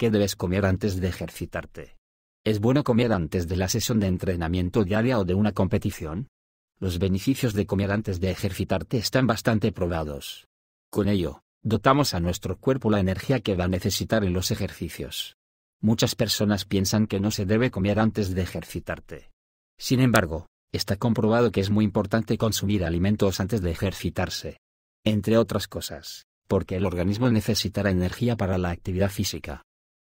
¿Qué debes comer antes de ejercitarte. ¿Es bueno comer antes de la sesión de entrenamiento diaria o de una competición? Los beneficios de comer antes de ejercitarte están bastante probados. Con ello, dotamos a nuestro cuerpo la energía que va a necesitar en los ejercicios. Muchas personas piensan que no se debe comer antes de ejercitarte. Sin embargo, está comprobado que es muy importante consumir alimentos antes de ejercitarse. Entre otras cosas, porque el organismo necesitará energía para la actividad física.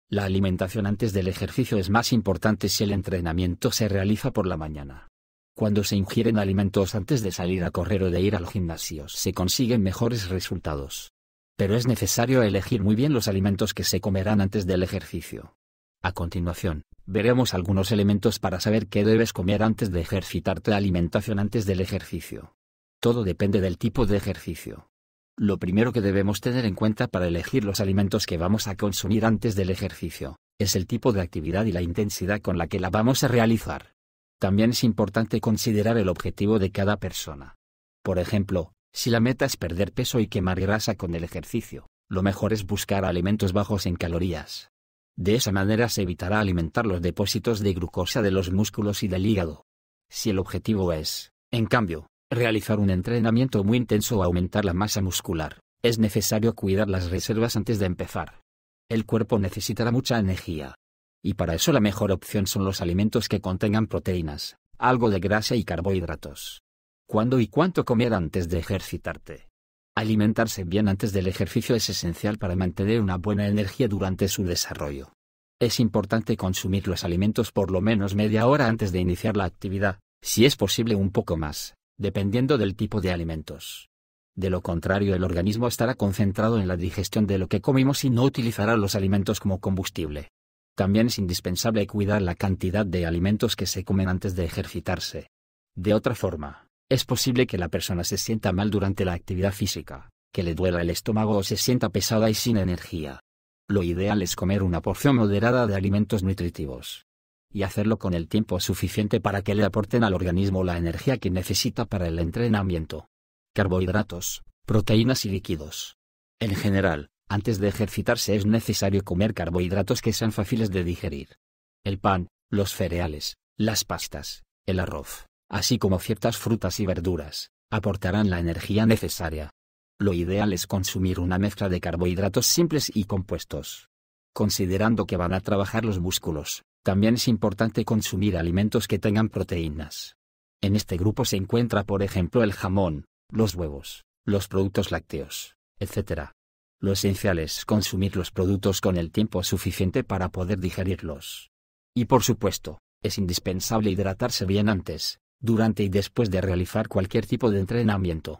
La alimentación antes del ejercicio es más importante si el entrenamiento se realiza por la mañana. Cuando se ingieren alimentos antes de salir a correr o de ir al gimnasio se consiguen mejores resultados. Pero es necesario elegir muy bien los alimentos que se comerán antes del ejercicio. A continuación, veremos algunos elementos para saber qué debes comer antes de ejercitarte alimentación antes del ejercicio. Todo depende del tipo de ejercicio. Lo primero que debemos tener en cuenta para elegir los alimentos que vamos a consumir antes del ejercicio, es el tipo de actividad y la intensidad con la que la vamos a realizar. También es importante considerar el objetivo de cada persona. Por ejemplo, si la meta es perder peso y quemar grasa con el ejercicio, lo mejor es buscar alimentos bajos en calorías. De esa manera se evitará alimentar los depósitos de glucosa de los músculos y del hígado. Si el objetivo es, en cambio, Realizar un entrenamiento muy intenso o aumentar la masa muscular, es necesario cuidar las reservas antes de empezar. El cuerpo necesitará mucha energía. Y para eso la mejor opción son los alimentos que contengan proteínas, algo de grasa y carbohidratos. ¿Cuándo y cuánto comer antes de ejercitarte? Alimentarse bien antes del ejercicio es esencial para mantener una buena energía durante su desarrollo. Es importante consumir los alimentos por lo menos media hora antes de iniciar la actividad, si es posible un poco más, dependiendo del tipo de alimentos. De lo contrario, el organismo estará concentrado en la digestión de lo que comimos y no utilizará los alimentos como combustible. También es indispensable cuidar la cantidad de alimentos que se comen antes de ejercitarse. De otra forma, es posible que la persona se sienta mal durante la actividad física, que le duela el estómago o se sienta pesada y sin energía. Lo ideal es comer una porción moderada de alimentos nutritivos, y hacerlo con el tiempo suficiente para que le aporten al organismo la energía que necesita para el entrenamiento. Carbohidratos, proteínas y líquidos. En general, antes de ejercitarse es necesario comer carbohidratos que sean fáciles de digerir. El pan, los cereales, las pastas, el arroz, así como ciertas frutas y verduras, aportarán la energía necesaria. Lo ideal es consumir una mezcla de carbohidratos simples y compuestos. Considerando que van a trabajar los músculos, también es importante consumir alimentos que tengan proteínas. En este grupo se encuentra por ejemplo el jamón, los huevos, los productos lácteos, etc. Lo esencial es consumir los productos con el tiempo suficiente para poder digerirlos. Y por supuesto, es indispensable hidratarse bien antes, durante y después de realizar cualquier tipo de entrenamiento.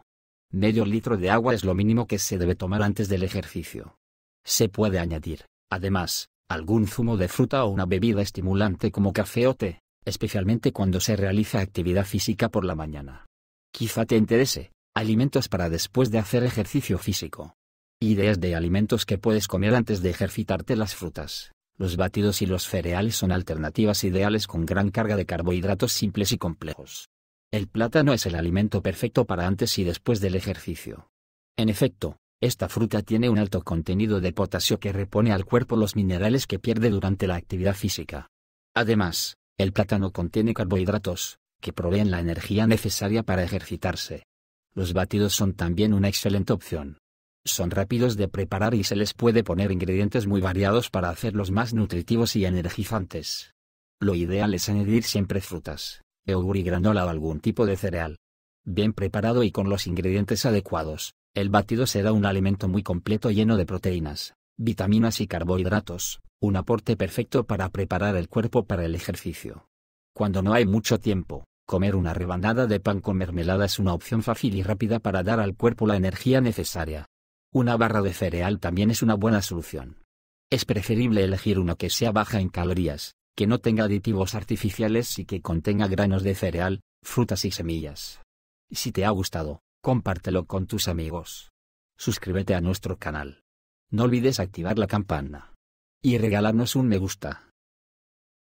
Medio litro de agua es lo mínimo que se debe tomar antes del ejercicio. Se puede añadir, además, algún zumo de fruta o una bebida estimulante como café o té, especialmente cuando se realiza actividad física por la mañana. Quizá te interese, alimentos para después de hacer ejercicio físico. Ideas de alimentos que puedes comer antes de ejercitarte las frutas. Los batidos y los cereales son alternativas ideales con gran carga de carbohidratos simples y complejos. El plátano es el alimento perfecto para antes y después del ejercicio. En efecto, esta fruta tiene un alto contenido de potasio que repone al cuerpo los minerales que pierde durante la actividad física. Además, el plátano contiene carbohidratos, que proveen la energía necesaria para ejercitarse. Los batidos son también una excelente opción. Son rápidos de preparar y se les puede poner ingredientes muy variados para hacerlos más nutritivos y energizantes. Lo ideal es añadir siempre frutas, yogur y granola o algún tipo de cereal. Bien preparado y con los ingredientes adecuados, el batido será un alimento muy completo lleno de proteínas, vitaminas y carbohidratos, un aporte perfecto para preparar el cuerpo para el ejercicio. Cuando no hay mucho tiempo, comer una rebanada de pan con mermelada es una opción fácil y rápida para dar al cuerpo la energía necesaria. Una barra de cereal también es una buena solución. Es preferible elegir uno que sea baja en calorías, que no tenga aditivos artificiales y que contenga granos de cereal, frutas y semillas. Si te ha gustado, compártelo con tus amigos. Suscríbete a nuestro canal. No olvides activar la campana. Y regalarnos un me gusta.